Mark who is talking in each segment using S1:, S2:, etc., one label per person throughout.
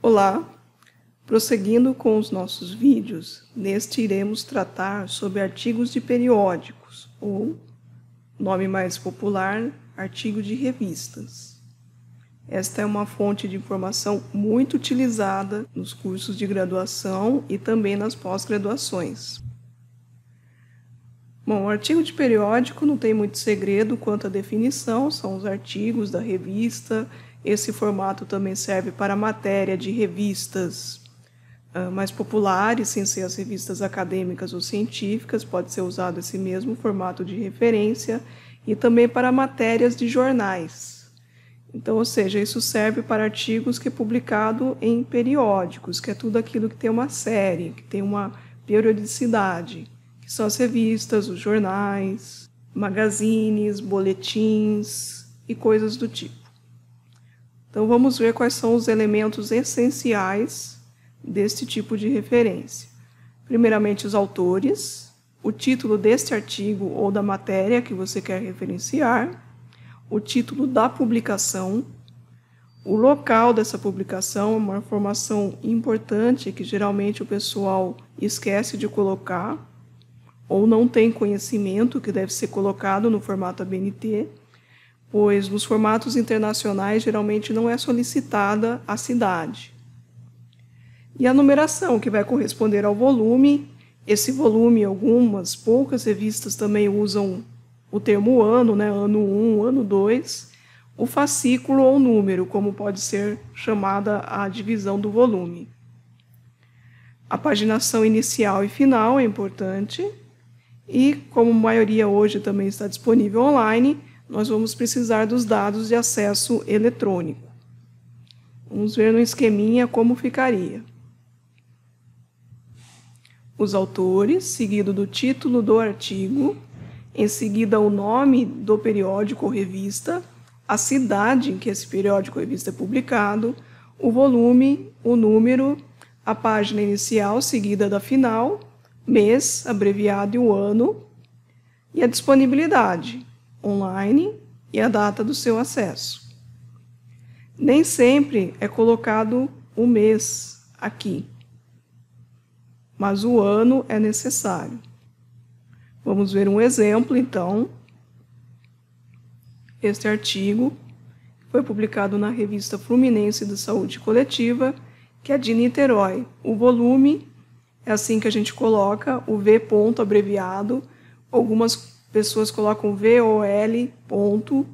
S1: Olá! Prosseguindo com os nossos vídeos, neste iremos tratar sobre artigos de periódicos, ou, nome mais popular, artigo de revistas. Esta é uma fonte de informação muito utilizada nos cursos de graduação e também nas pós-graduações. Bom, o artigo de periódico não tem muito segredo quanto à definição, são os artigos da revista. Esse formato também serve para matéria de revistas uh, mais populares, sem ser as revistas acadêmicas ou científicas, pode ser usado esse mesmo formato de referência, e também para matérias de jornais. Então, ou seja, isso serve para artigos que é publicado em periódicos, que é tudo aquilo que tem uma série, que tem uma periodicidade que são as revistas, os jornais, magazines, boletins e coisas do tipo. Então vamos ver quais são os elementos essenciais deste tipo de referência. Primeiramente os autores, o título deste artigo ou da matéria que você quer referenciar, o título da publicação, o local dessa publicação, uma informação importante que geralmente o pessoal esquece de colocar, ou não tem conhecimento que deve ser colocado no formato ABNT, pois nos formatos internacionais geralmente não é solicitada a cidade. E a numeração, que vai corresponder ao volume. Esse volume, algumas poucas revistas também usam o termo ano, né? ano 1, um, ano 2, o fascículo ou número, como pode ser chamada a divisão do volume. A paginação inicial e final é importante. E como a maioria hoje também está disponível online, nós vamos precisar dos dados de acesso eletrônico. Vamos ver no esqueminha como ficaria. Os autores, seguido do título do artigo, em seguida o nome do periódico ou revista, a cidade em que esse periódico ou revista é publicado, o volume, o número, a página inicial seguida da final mês, abreviado e o ano, e a disponibilidade online e a data do seu acesso. Nem sempre é colocado o mês aqui, mas o ano é necessário. Vamos ver um exemplo, então. Este artigo foi publicado na revista Fluminense de Saúde Coletiva, que é de Niterói. O volume é assim que a gente coloca o V ponto abreviado. Algumas pessoas colocam V O L ponto.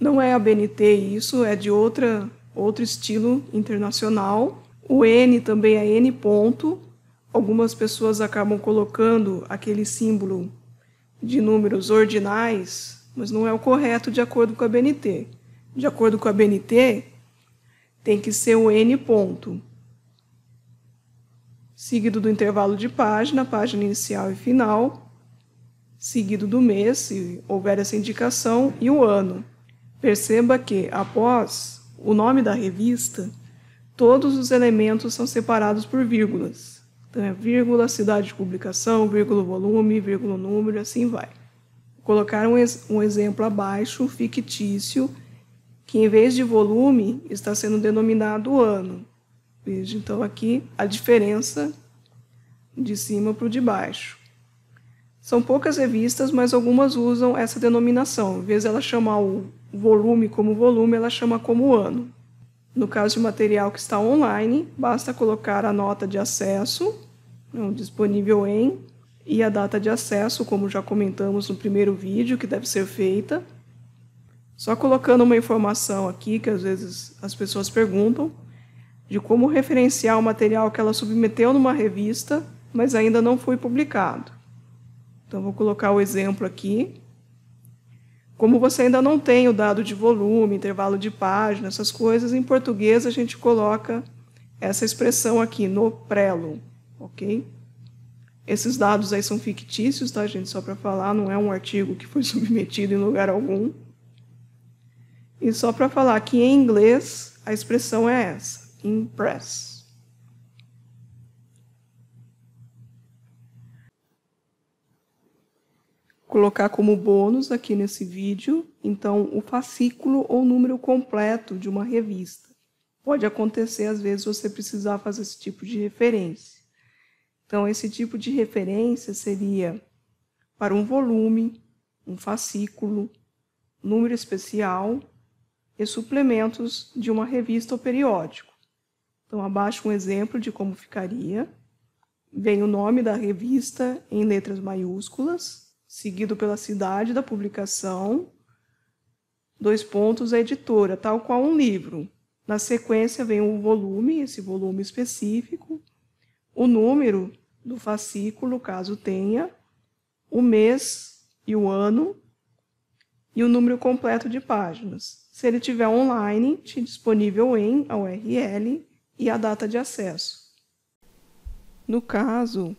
S1: Não é a BNT isso, é de outra, outro estilo internacional. O N também é N ponto. Algumas pessoas acabam colocando aquele símbolo de números ordinais, mas não é o correto de acordo com a BNT. De acordo com a BNT, tem que ser o N ponto seguido do intervalo de página, página inicial e final, seguido do mês, se houver essa indicação, e o ano. Perceba que, após o nome da revista, todos os elementos são separados por vírgulas. Então, é vírgula, cidade de publicação, vírgula, volume, vírgula, número, assim vai. Vou colocar um, um exemplo abaixo, fictício, que em vez de volume está sendo denominado ano. Veja, então, aqui a diferença de cima para o de baixo. São poucas revistas, mas algumas usam essa denominação. Em vez ela chamar o volume como volume, ela chama como ano. No caso de material que está online, basta colocar a nota de acesso, não, né, disponível em, e a data de acesso, como já comentamos no primeiro vídeo, que deve ser feita. Só colocando uma informação aqui que às vezes as pessoas perguntam, de como referenciar o material que ela submeteu numa revista, mas ainda não foi publicado. Então, vou colocar o exemplo aqui. Como você ainda não tem o dado de volume, intervalo de página, essas coisas, em português a gente coloca essa expressão aqui, no prelo, ok? Esses dados aí são fictícios, tá, gente? Só para falar, não é um artigo que foi submetido em lugar algum. E só para falar que em inglês a expressão é essa. Impress. Colocar como bônus aqui nesse vídeo, então, o fascículo ou número completo de uma revista. Pode acontecer, às vezes, você precisar fazer esse tipo de referência. Então, esse tipo de referência seria para um volume, um fascículo, número especial e suplementos de uma revista ou periódico. Então, abaixo um exemplo de como ficaria. Vem o nome da revista em letras maiúsculas, seguido pela cidade da publicação, dois pontos, a editora, tal qual um livro. Na sequência vem o volume, esse volume específico, o número do fascículo, caso tenha, o mês e o ano e o número completo de páginas. Se ele tiver online, disponível em a URL e a data de acesso. No caso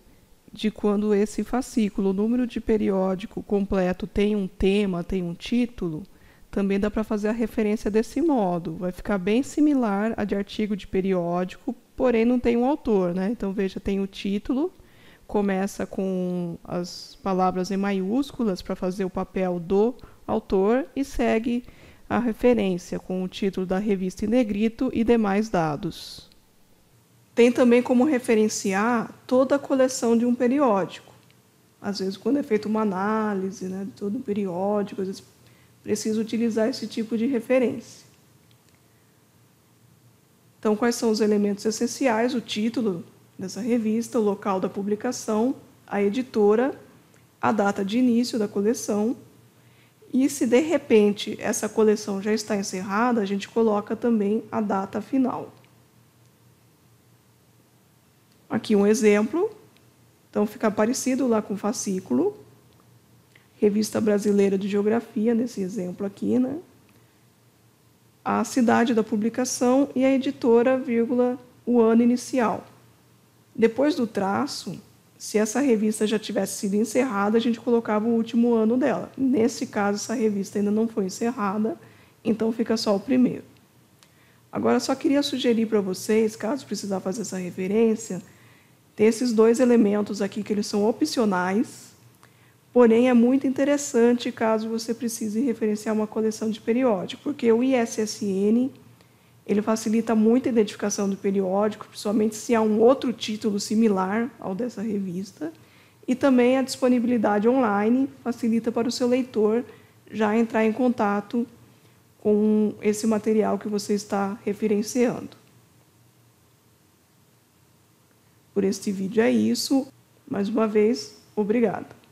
S1: de quando esse fascículo, o número de periódico completo tem um tema, tem um título, também dá para fazer a referência desse modo. Vai ficar bem similar a de artigo de periódico, porém não tem um autor, né? Então veja, tem o título, começa com as palavras em maiúsculas para fazer o papel do autor e segue a referência com o título da revista em negrito e demais dados. Tem também como referenciar toda a coleção de um periódico. Às vezes, quando é feita uma análise né, de todo um periódico, às vezes precisa utilizar esse tipo de referência. Então, quais são os elementos essenciais? O título dessa revista, o local da publicação, a editora, a data de início da coleção, e se de repente essa coleção já está encerrada, a gente coloca também a data final. Aqui um exemplo. Então fica parecido lá com fascículo. Revista Brasileira de Geografia, nesse exemplo aqui, né? A cidade da publicação e a editora, vírgula, o ano inicial. Depois do traço, se essa revista já tivesse sido encerrada, a gente colocava o último ano dela. Nesse caso, essa revista ainda não foi encerrada, então fica só o primeiro. Agora, só queria sugerir para vocês, caso precisar fazer essa referência, ter esses dois elementos aqui que eles são opcionais, porém é muito interessante caso você precise referenciar uma coleção de periódico, porque o ISSN ele facilita muito a identificação do periódico, principalmente se há um outro título similar ao dessa revista. E também a disponibilidade online facilita para o seu leitor já entrar em contato com esse material que você está referenciando. Por este vídeo é isso. Mais uma vez, obrigada.